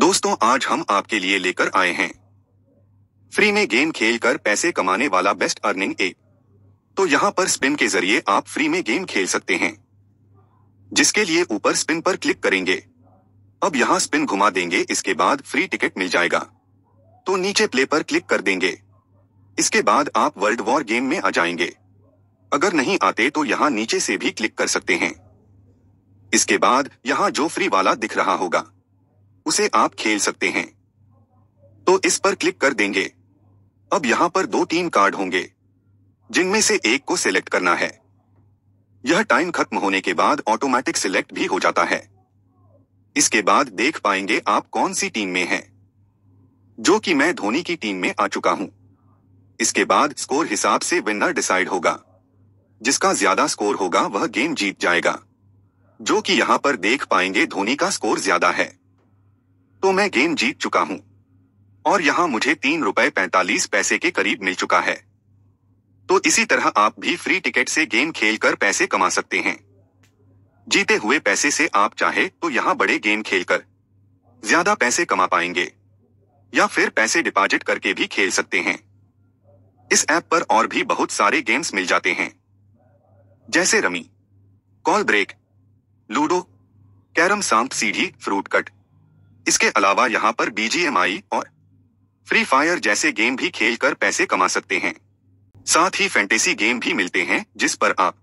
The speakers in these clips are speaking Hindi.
दोस्तों आज हम आपके लिए लेकर आए हैं फ्री में गेम खेलकर पैसे कमाने वाला बेस्ट अर्निंग एप तो यहाँ पर स्पिन के जरिए आप फ्री में गेम खेल सकते हैं जिसके लिए ऊपर स्पिन पर क्लिक करेंगे अब यहाँ स्पिन घुमा देंगे इसके बाद फ्री टिकट मिल जाएगा तो नीचे प्ले पर क्लिक कर देंगे इसके बाद आप वर्ल्ड वॉर गेम में आ जाएंगे अगर नहीं आते तो यहाँ नीचे से भी क्लिक कर सकते हैं इसके बाद यहाँ जो फ्री वाला दिख रहा होगा उसे आप खेल सकते हैं तो इस पर क्लिक कर देंगे अब यहां पर दो तीन कार्ड होंगे जिनमें से एक को सिलेक्ट करना है यह टाइम खत्म होने के बाद ऑटोमेटिक सिलेक्ट भी हो जाता है इसके बाद देख पाएंगे आप कौन सी टीम में हैं जो कि मैं धोनी की टीम में आ चुका हूं इसके बाद स्कोर हिसाब से विनर डिसाइड होगा जिसका ज्यादा स्कोर होगा वह गेम जीत जाएगा जो कि यहां पर देख पाएंगे धोनी का स्कोर ज्यादा है तो मैं गेम जीत चुका हूं और यहां मुझे तीन रुपए पैंतालीस पैसे के करीब मिल चुका है तो इसी तरह आप भी फ्री टिकट से गेम खेलकर पैसे कमा सकते हैं जीते हुए पैसे से आप चाहे तो यहां बड़े गेम खेलकर ज्यादा पैसे कमा पाएंगे या फिर पैसे डिपॉजिट करके भी खेल सकते हैं इस ऐप पर और भी बहुत सारे गेम्स मिल जाते हैं जैसे rummy call break ludo carrom सांप सीढ़ी फ्रूट कट इसके अलावा यहाँ पर बीजीएमआई और फ्री फायर जैसे गेम भी खेल कर पैसे कमा सकते हैं साथ ही फैंटेसी गेम भी मिलते हैं जिस पर आप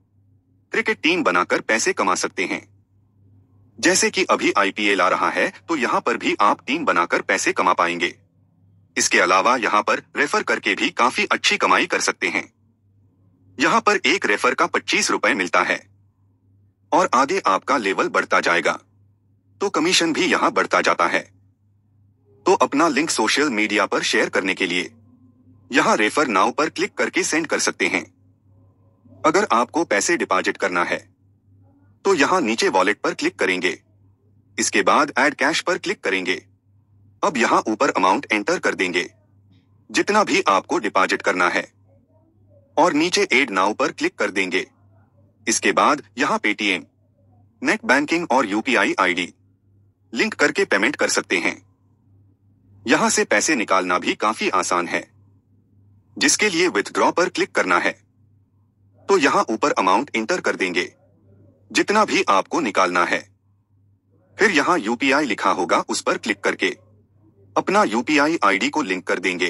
क्रिकेट टीम बनाकर पैसे कमा सकते हैं जैसे कि अभी आईपीएल आ रहा है तो यहाँ पर भी आप टीम बनाकर पैसे कमा पाएंगे इसके अलावा यहाँ पर रेफर करके भी काफी अच्छी कमाई कर सकते हैं यहाँ पर एक रेफर का पच्चीस रुपए मिलता है और आगे आपका लेवल बढ़ता जाएगा तो कमीशन भी यहां बढ़ता जाता है तो अपना लिंक सोशल मीडिया पर शेयर करने के लिए यहां रेफर नाव पर क्लिक करके सेंड कर सकते हैं अगर आपको पैसे डिपॉजिट करना है तो यहां नीचे वॉलेट पर क्लिक करेंगे इसके बाद एड कैश पर क्लिक करेंगे अब यहां ऊपर अमाउंट एंटर कर देंगे जितना भी आपको डिपॉजिट करना है और नीचे एड नाउ पर क्लिक कर देंगे इसके बाद यहां पेटीएम नेट बैंकिंग और यूपीआई आईडी लिंक करके पेमेंट कर सकते हैं यहां से पैसे निकालना भी काफी आसान है जिसके लिए विथड्रॉ पर क्लिक करना है तो यहां ऊपर अमाउंट इंटर कर देंगे जितना भी आपको निकालना है फिर यहां यूपीआई लिखा होगा उस पर क्लिक करके अपना यूपीआई आईडी को लिंक कर देंगे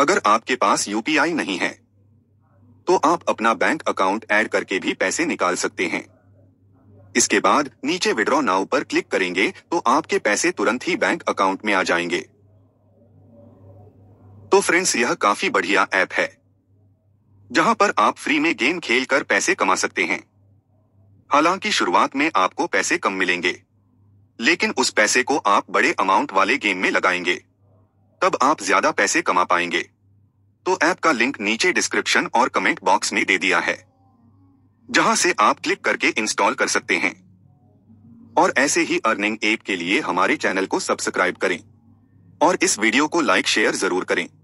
अगर आपके पास यूपीआई नहीं है तो आप अपना बैंक अकाउंट ऐड करके भी पैसे निकाल सकते हैं इसके बाद नीचे विड्रॉ नाउ पर क्लिक करेंगे तो आपके पैसे तुरंत ही बैंक अकाउंट में आ जाएंगे तो फ्रेंड्स यह काफी बढ़िया ऐप है जहां पर आप फ्री में गेम खेल कर पैसे कमा सकते हैं हालांकि शुरुआत में आपको पैसे कम मिलेंगे लेकिन उस पैसे को आप बड़े अमाउंट वाले गेम में लगाएंगे तब आप ज्यादा पैसे कमा पाएंगे तो ऐप का लिंक नीचे डिस्क्रिप्शन और कमेंट बॉक्स में दे दिया है जहां से आप क्लिक करके इंस्टॉल कर सकते हैं और ऐसे ही अर्निंग ऐप के लिए हमारे चैनल को सब्सक्राइब करें और इस वीडियो को लाइक शेयर जरूर करें